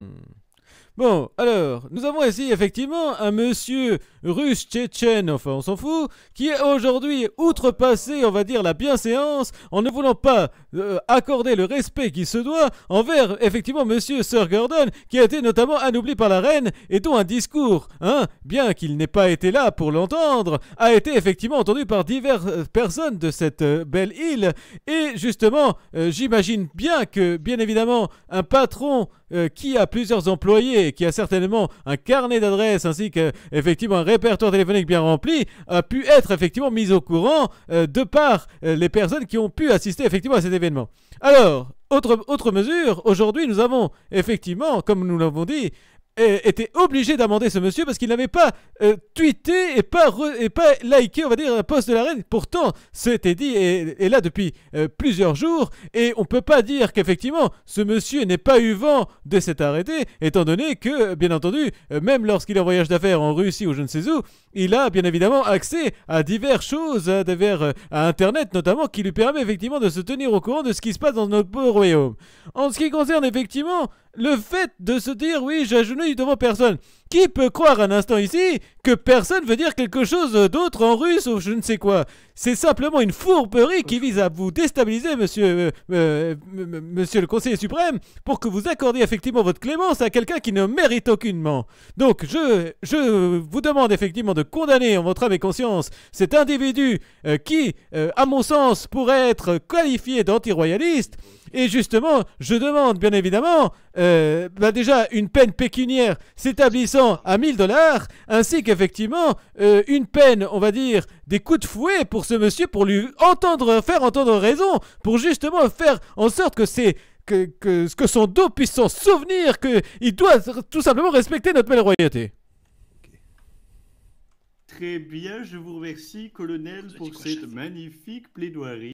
Hmm. Bon, alors, nous avons ici effectivement un monsieur russe tchétchène, enfin on s'en fout, qui est aujourd'hui outrepassé, on va dire, la bienséance en ne voulant pas euh, accorder le respect qui se doit envers effectivement monsieur Sir Gordon, qui a été notamment anobli par la reine et dont un discours, hein, bien qu'il n'ait pas été là pour l'entendre, a été effectivement entendu par diverses euh, personnes de cette euh, belle île. Et justement, j'imagine bien que, bien évidemment, un patron euh, qui a plusieurs employés, qui a certainement un carnet d'adresses ainsi qu'effectivement un répertoire téléphonique bien rempli, a pu être effectivement mis au courant euh, de par euh, les personnes qui ont pu assister effectivement à cet événement. Alors, autre, autre mesure, aujourd'hui nous avons effectivement, comme nous l'avons dit, euh, était obligé d'amender ce monsieur parce qu'il n'avait pas euh, tweeté et pas, et pas liké, on va dire, un poste de la reine. Pourtant, c'était dit et là depuis euh, plusieurs jours et on ne peut pas dire qu'effectivement, ce monsieur n'ait pas eu vent de cet arrêté, étant donné que, bien entendu, même lorsqu'il est en voyage d'affaires en Russie ou je ne sais où, il a bien évidemment accès à diverses choses, à, divers, à Internet notamment, qui lui permet effectivement de se tenir au courant de ce qui se passe dans notre beau royaume. En ce qui concerne effectivement le fait de se dire, oui, j'agenouille devant personne. Qui peut croire un instant ici que personne veut dire quelque chose d'autre en russe ou je ne sais quoi C'est simplement une fourberie qui vise à vous déstabiliser, monsieur, euh, euh, monsieur le conseiller suprême, pour que vous accordiez effectivement votre clémence à quelqu'un qui ne mérite aucunement. Donc, je, je vous demande effectivement de condamner en votre âme et conscience cet individu euh, qui, à mon sens, pourrait être qualifié d'antiroyaliste. royaliste et justement, je demande bien évidemment euh, bah déjà une peine pécuniaire s'établissant à 1000 dollars, ainsi qu'effectivement euh, une peine, on va dire, des coups de fouet pour ce monsieur, pour lui entendre, faire entendre raison, pour justement faire en sorte que c'est... Que, que, que, son dos puisse s'en souvenir, qu'il doit tout simplement respecter notre belle royauté. Très bien, je vous remercie, colonel, pour cette magnifique plaidoirie.